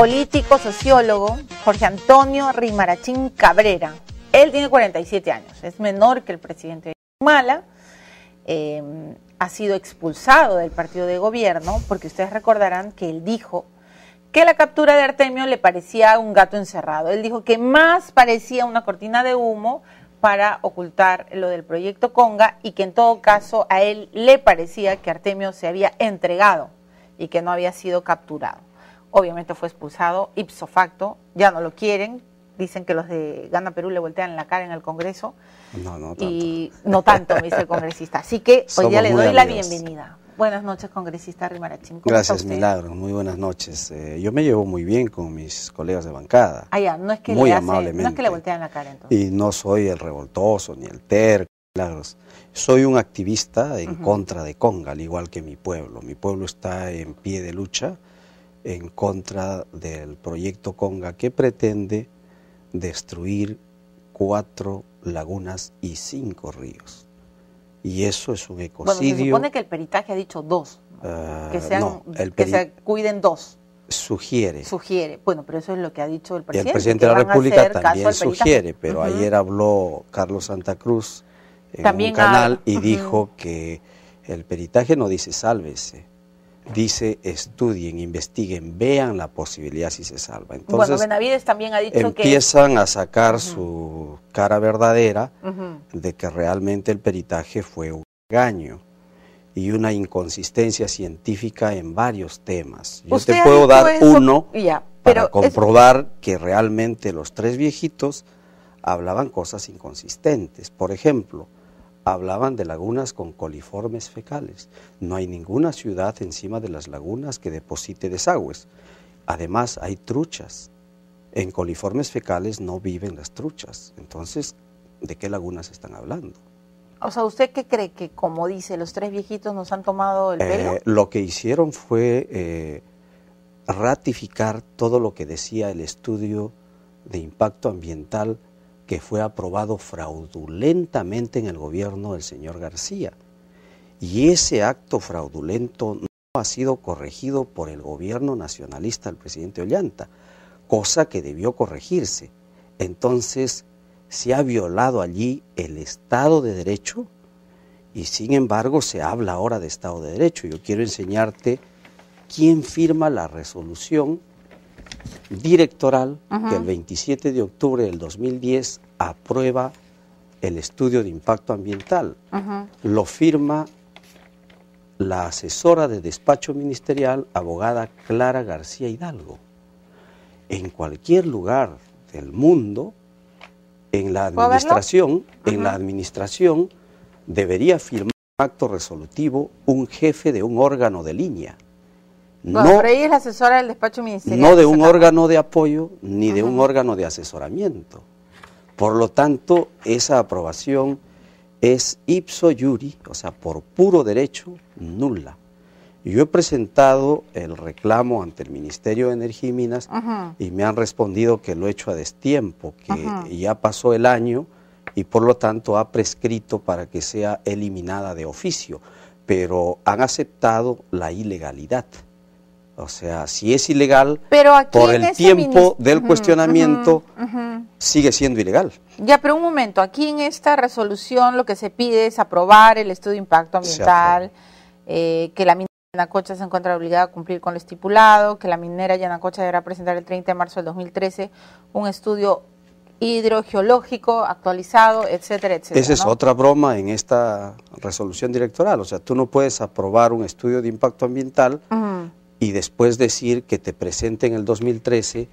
político, sociólogo, Jorge Antonio Rimarachín Cabrera. Él tiene 47 años, es menor que el presidente de Guatemala. Em, ha sido expulsado del partido de gobierno, porque ustedes recordarán que él dijo que la captura de Artemio le parecía un gato encerrado. Él dijo que más parecía una cortina de humo para ocultar lo del proyecto Conga y que en todo caso a él le parecía que Artemio se había entregado y que no había sido capturado. Obviamente fue expulsado ipso facto, ya no lo quieren, dicen que los de Gana Perú le voltean la cara en el Congreso. No, no tanto. Y no tanto, me dice el congresista. Así que hoy pues, ya le doy la bienvenida. Buenas noches, congresista Rimarachín. Gracias, Milagros. Muy buenas noches. Eh, yo me llevo muy bien con mis colegas de bancada. Ah, ya, no es que le No es que le voltean la cara entonces. Y no soy el revoltoso ni el terco, Milagros. Soy un activista en contra de Conga, al igual que mi pueblo. Mi pueblo está en pie de lucha en contra del proyecto Conga que pretende destruir cuatro lagunas y cinco ríos. Y eso es un ecocidio. se supone que el peritaje ha dicho dos, ah, que, se cuiden dos. Sugiere. Sugiere. Bueno, pero eso es lo que ha dicho el presidente. el presidente de la República también sugiere, pero ayer habló Carlos Santa Cruz en un canal y dijo que el peritaje no dice sálvese, dice estudien, investiguen, vean la posibilidad si se salva. Entonces, Benavides también ha dicho empiezan que... Empiezan a sacar su cara verdadera de que realmente el peritaje fue un engaño y una inconsistencia científica en varios temas. Yo te puedo dar uno para comprobar que realmente los tres viejitos hablaban cosas inconsistentes. Por ejemplo, hablaban de lagunas con coliformes fecales. No hay ninguna ciudad encima de las lagunas que deposite desagües. Además, hay truchas. En coliformes fecales no viven las truchas. Entonces, ¿de qué lagunas están hablando? O sea, ¿usted qué cree que, como dice, los tres viejitos nos han tomado el eh, pelo? lo que hicieron fue eh, ratificar todo lo que decía el estudio de impacto ambiental que fue aprobado fraudulentamente en el gobierno del señor García. Y ese acto fraudulento no ha sido corregido por el gobierno nacionalista del presidente Ollanta, cosa que debió corregirse. Entonces, se ha violado allí el Estado de Derecho y sin embargo se habla ahora de Estado de Derecho. Yo quiero enseñarte quién firma la resolución directoral que el 27 de octubre del 2010 aprueba el estudio de impacto ambiental. Lo firma la asesora de despacho ministerial, abogada Clara García Hidalgo. En cualquier lugar del mundo, en la administración, en la administración debería firmar un acto resolutivo un jefe de un órgano de línea. No, es asesora del despacho ministerial. No de un órgano de apoyo ni de un órgano de asesoramiento. Por lo tanto, esa aprobación es ipso iuri, o sea, por puro derecho, nula. Yo he presentado el reclamo ante el Ministerio de Energía y Minas y me han respondido que lo he hecho a destiempo, que ya pasó el año y por lo tanto ha prescrito para que sea eliminada de oficio, pero han aceptado la ilegalidad. O sea, si es ilegal, por el tiempo del cuestionamiento, sigue siendo ilegal. Ya, pero un momento, aquí en esta resolución lo que se pide es aprobar el estudio de impacto ambiental, eh, que la minera Yanacocha se encuentra obligada a cumplir con lo estipulado, que la minera Yanacocha deberá presentar el 30 de marzo del 2013 un estudio hidrogeológico actualizado, etcétera, etcétera. Esa es otra broma en esta resolución directoral. O sea, tú no puedes aprobar un estudio de impacto ambiental y después decir que te presente en el 2013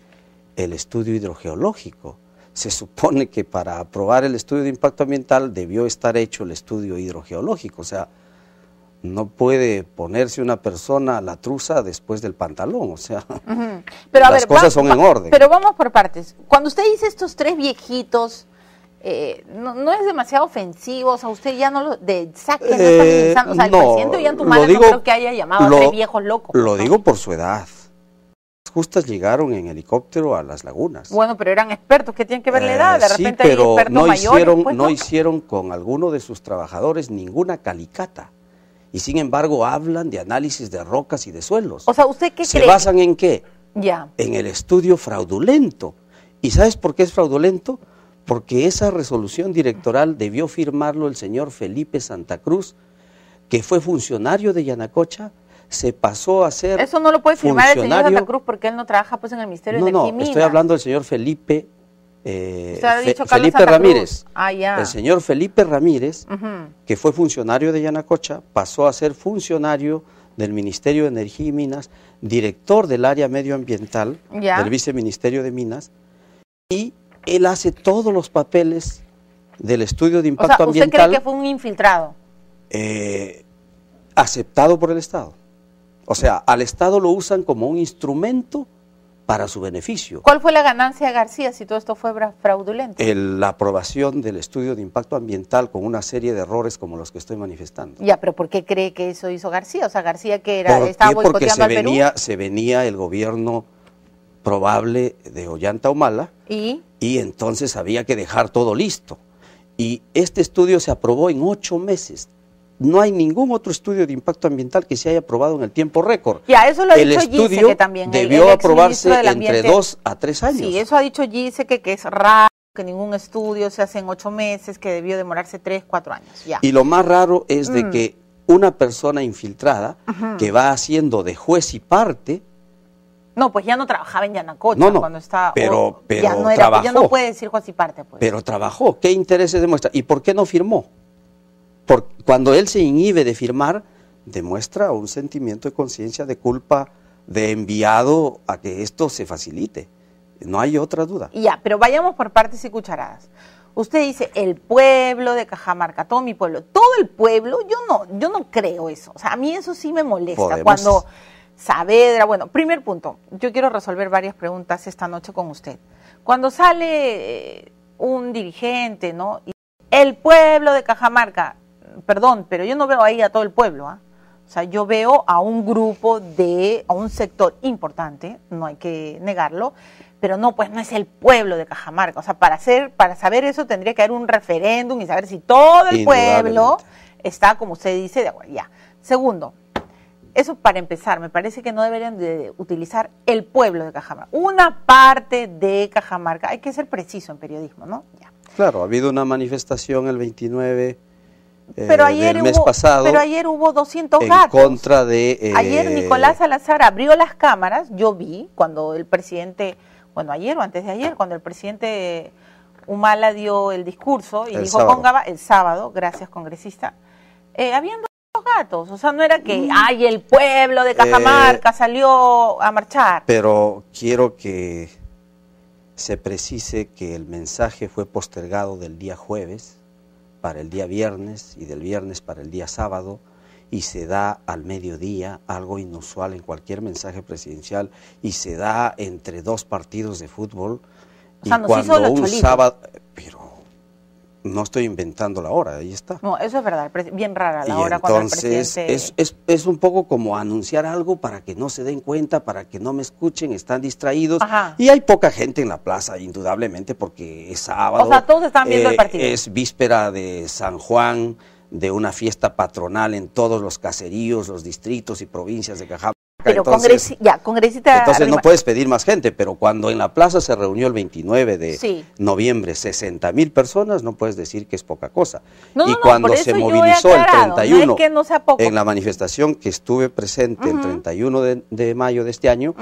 el estudio hidrogeológico. Se supone que para aprobar el estudio de impacto ambiental debió estar hecho el estudio hidrogeológico, o sea, no puede ponerse una persona la truza después del pantalón, o sea, las cosas son en orden. Pero vamos por partes. Cuando usted dice estos tres viejitos, eh, no, es demasiado ofensivo, o sea, usted ya no lo, de saque, no está eh, pensando, o sea, el ya en tu mano no creo que haya llamado lo, a ese viejos locos. Lo digo por su edad. Justas llegaron en helicóptero a las lagunas. Bueno, pero eran expertos, que tienen que ver la edad? De eh, repente hay expertos no mayores, Hicieron, pues, no hicieron con alguno de sus trabajadores ninguna calicata y sin embargo hablan de análisis de rocas y de suelos. O sea, ¿usted qué ¿Se basan en qué? Ya. En el estudio fraudulento. ¿Y sabes por qué es fraudulento? porque esa resolución directoral debió firmarlo el señor Felipe Santa Cruz, que fue funcionario de Yanacocha, se pasó a ser Eso no lo puede firmar el señor Santa Cruz porque él no trabaja pues, en el Ministerio de Energía y Minas. no, estoy hablando del señor Felipe eh, Felipe Ramírez. Ah, ya. El señor Felipe Ramírez, que fue funcionario de Yanacocha, pasó a ser funcionario del Ministerio de Energía y Minas, director del área medioambiental del Viceministerio de Minas y él hace todos los papeles del estudio de impacto o sea, ¿usted ambiental. cree que fue un infiltrado? Eh, aceptado por el Estado. O sea, al Estado lo usan como un instrumento para su beneficio. ¿Cuál fue la ganancia de García si todo esto fue fraudulento? la aprobación del estudio de impacto ambiental con una serie de errores como los que estoy manifestando. Ya, pero ¿por qué cree que eso hizo García? O sea, García que era estaba boicoteando porque se venía el gobierno probable de Ollanta o Mala, y entonces había que dejar todo listo. Y este estudio se aprobó en ocho meses, no hay ningún otro estudio de impacto ambiental que se haya aprobado en el tiempo récord. ya eso lo ha el dicho estudio Gise, que también debió el, aprobarse entre dos a tres años. Sí, eso ha dicho Gise que, que es raro, que ningún estudio se hace en ocho meses, que debió demorarse tres, cuatro años. Y lo más raro es de mm. que una persona infiltrada que va haciendo de juez y parte no, pues ya no trabajaba en Yanacocha cuando estaba. Pero, oh, pero ya no pues puede decir José Parte. Pues. Pero trabajó. ¿Qué intereses demuestra? ¿Y por qué no firmó? Por, cuando él se inhibe de firmar, demuestra un sentimiento de conciencia, de culpa, de enviado a que esto se facilite. No hay otra duda. Ya, pero vayamos por partes y cucharadas. Usted dice el pueblo de Cajamarca, todo mi pueblo, todo el pueblo, yo no, yo no creo eso. O sea, a mí eso sí me molesta cuando Saavedra. Bueno, primer punto, yo quiero resolver varias preguntas esta noche con usted. Cuando sale eh, un dirigente, ¿no? Y el pueblo de Cajamarca, perdón, pero yo no veo ahí a todo el pueblo, ¿ah? O sea, yo veo a un grupo de, a un sector importante, no hay que negarlo, pero no, pues no es el pueblo de Cajamarca. O sea, para hacer, para saber eso tendría que haber un referéndum y saber si todo el pueblo está, como usted dice, de acuerdo. Ya. Segundo, eso para empezar, me parece que no deberían de utilizar el pueblo de Cajamarca, una parte de Cajamarca. Hay que ser preciso en periodismo, ¿no? Claro, ha habido una manifestación el 29 eh, pero ayer mes pasado. Pero ayer hubo 200 en contra de... Eh, ayer Nicolás Salazar abrió las cámaras, yo vi cuando el presidente, bueno, ayer o antes de ayer, cuando el presidente Humala dio el discurso y dijo, sábado. el sábado, gracias congresista, eh, habiendo gatos, o sea, no era que, mm. ay, el pueblo de Cajamarca eh, salió a marchar. Pero quiero que se precise que el mensaje fue postergado del día jueves para el día viernes y del viernes para el día sábado y se da al mediodía, algo inusual en cualquier mensaje presidencial, y se da entre dos partidos de fútbol. O sea, y cuando un sábado, no estoy inventando la hora, ahí está. No, eso es verdad, bien rara la hora cuando el presidente... es, es, es, un poco como anunciar algo para que no se den cuenta, para que no me escuchen, están distraídos. Y hay poca gente en la plaza, indudablemente, porque es sábado. O sea, todos están viendo el eh, partido. Es víspera de San Juan, de una fiesta patronal en todos los caseríos, los distritos y provincias de Cajamarca pero entonces, congresista. Entonces no puedes pedir más gente, pero cuando en la plaza se reunió el 29 de noviembre 60 mil personas, no puedes decir que es poca cosa. y cuando se movilizó el 31 en la manifestación que estuve presente el 31 de, mayo de este año,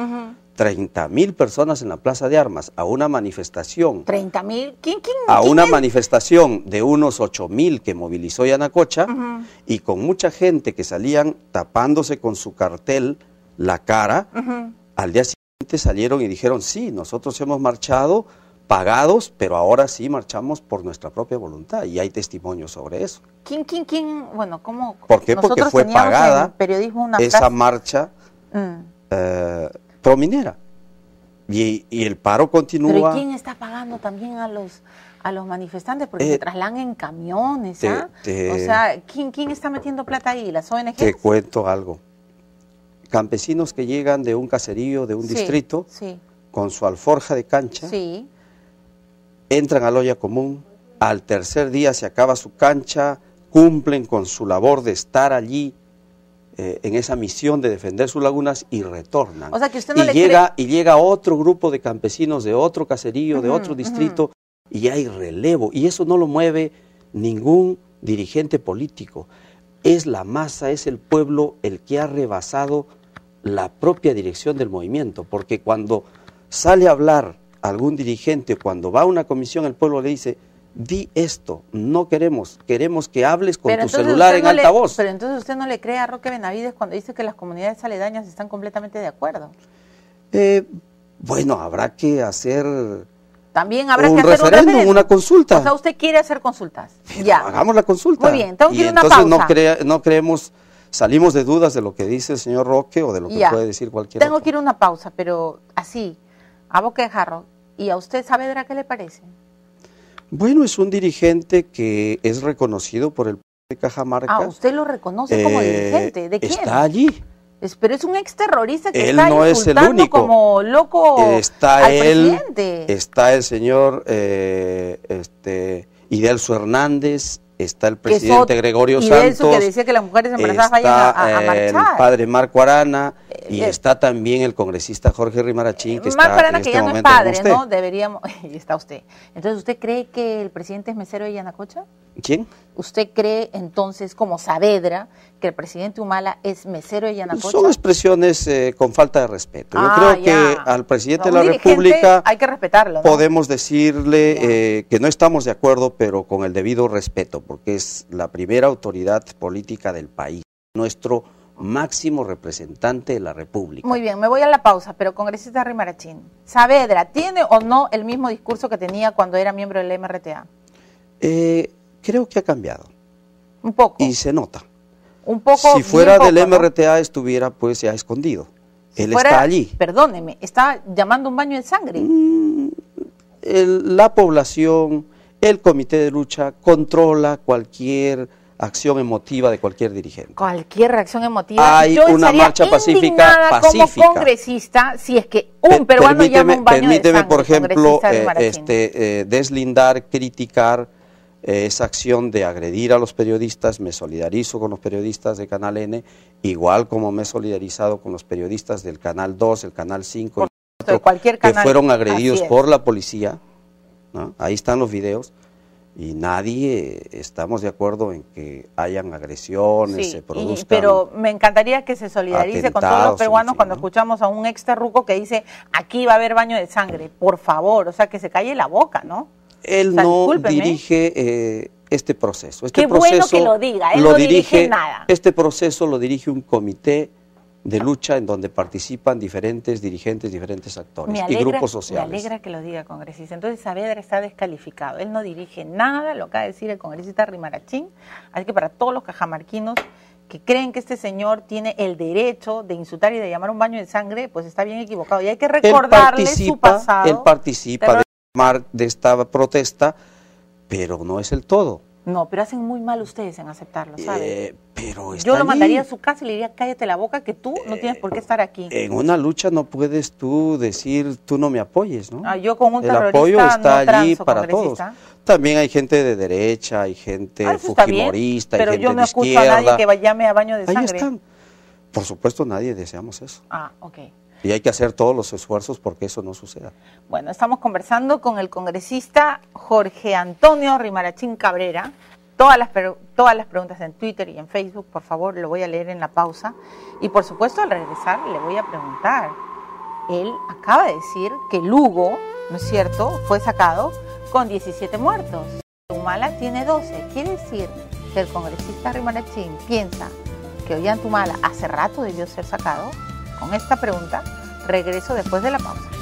30 mil personas en la Plaza de Armas a una manifestación. 30 mil, ¿quién, quién? A una manifestación de unos 8 mil que movilizó Yanacocha y con mucha gente que salían tapándose con su cartel la cara, al día siguiente salieron y dijeron, sí, nosotros hemos marchado pagados, pero ahora sí marchamos por nuestra propia voluntad y hay testimonios sobre eso. ¿Quién, quién, quién? Bueno, ¿cómo? ¿Por qué? Porque fue pagada esa marcha mm. eh, prominera. Y, el paro continúa. ¿Pero quién está pagando también a los, a los manifestantes? Porque eh, se trasladan en camiones, ¿ah? o sea, ¿quién, ¿quién está metiendo plata ahí? ¿Las ONG? Te cuento algo campesinos que llegan de un caserío, de un distrito, con su alforja de cancha, entran al olla común, al tercer día se acaba su cancha, cumplen con su labor de estar allí eh, en esa misión de defender sus lagunas y retornan. y, llega, otro grupo de campesinos de otro caserío, de otro distrito, y hay relevo. Y eso no lo mueve ningún dirigente político es la masa, es el pueblo el que ha rebasado la propia dirección del movimiento, porque cuando sale a hablar algún dirigente, cuando va a una comisión, el pueblo le dice, di esto, no queremos, queremos que hables con tu celular en alta altavoz. pero entonces usted no le cree a Roque Benavides cuando dice que las comunidades aledañas están completamente de acuerdo. Eh, bueno, habrá que hacer también habrá que hacer una consulta. O sea, usted quiere hacer consultas. ya. Hagamos la consulta. Muy bien, tengo que ir una entonces No, crea, no creemos, salimos de dudas de lo que dice el señor Roque o de lo que puede decir cualquier Tengo que ir a una pausa, pero así, a boca de jarro. ¿Y a usted, Saavedra, qué le parece? Bueno, es un dirigente que es reconocido por el de Cajamarca. Ah, usted lo reconoce como eh, dirigente. ¿De quién? Está allí pero es un ex terrorista que él está no como loco está al él, presidente. Está el señor eh, este, Idelso Hernández, está el presidente Gregorio Idelso Santos. que decía que las mujeres embarazadas está vayan a, a, marchar. el padre Marco Arana y eh, está también el congresista Jorge Rimarachín, que eh, está en que este no ¿no? Deberíamos, y está usted. Entonces, ¿usted cree que el presidente es mesero de Yanacocha? ¿Quién? ¿Usted cree entonces, como Saavedra, que el presidente Humala es mesero de Yanacocha? Son expresiones eh, con falta de respeto. Yo ah, creo que al presidente de la República hay que respetarlo. Podemos decirle que no estamos de acuerdo, pero con el debido respeto, porque es la primera autoridad política del país. Nuestro máximo representante de la República. Muy bien, me voy a la pausa, pero congresista Rimarachín, ¿Saavedra tiene o no el mismo discurso que tenía cuando era miembro del MRTA? Eh, creo que ha cambiado. Un poco. Y se nota. Un poco. Si fuera del MRTA estuviera pues se ha escondido. Él está allí. Perdóneme, está llamando un baño de sangre. Mm, la población, el comité de lucha controla cualquier acción emotiva de cualquier dirigente. Cualquier reacción emotiva. Hay una marcha pacífica, Como congresista, si es que un eh, peruano permíteme, llama un baño Permíteme, por ejemplo, eh, este, eh, deslindar, criticar esa acción de agredir a los periodistas. Me solidarizo con los periodistas de Canal N, igual como me he solidarizado con los periodistas del Canal 2, el Canal 5, el cualquier que fueron agredidos por la policía. Ahí están los videos y nadie estamos de acuerdo en que hayan agresiones, se produzcan. Y, pero me encantaría que se solidarice con todos los peruanos cuando escuchamos a un ex terruco que dice aquí va a haber baño de sangre, por favor, o sea, que se calle la boca, ¿no? Él no ¿eh? dirige eh, este proceso. Este Qué bueno que lo diga, él no dirige nada. Este proceso lo dirige un comité de lucha en donde participan diferentes dirigentes, diferentes actores y grupos sociales. Me alegra que lo diga, congresista. Entonces Saavedra está descalificado. Él no dirige nada, lo acaba de decir el congresista Rimarachín. Así que para todos los cajamarquinos que creen que este señor tiene el derecho de insultar y de llamar un baño de sangre, pues está bien equivocado. Y hay que recordarle su pasado. Él participa de esta protesta, pero no es el todo. No, pero hacen muy mal ustedes en aceptarlo, ¿sabes? Eh, pero Yo lo mandaría a su casa y le diría, cállate la boca, que tú no eh, tienes por qué estar aquí. En una lucha no puedes tú decir, tú no me apoyes, ¿no? Ah, yo con un El apoyo está allí para todos. También hay gente de derecha, hay gente ah, fujimorista, hay gente de Pero yo no acuso a nadie que llame a baño de ahí Están. Por supuesto, nadie deseamos eso. Ah, ok. Y hay que hacer todos los esfuerzos porque eso no suceda. Bueno, estamos conversando con el congresista Jorge Antonio Rimarachín Cabrera. Todas las, todas las preguntas en Twitter y en Facebook, por favor, lo voy a leer en la pausa. Y por supuesto, al regresar, le voy a preguntar. Él acaba de decir que Lugo, ¿no es cierto?, fue sacado con 17 muertos. Tumala tiene 12. Quiere decir que el congresista Rimarachín piensa que hoy Tumala hace rato debió ser sacado con esta pregunta regreso después de la pausa.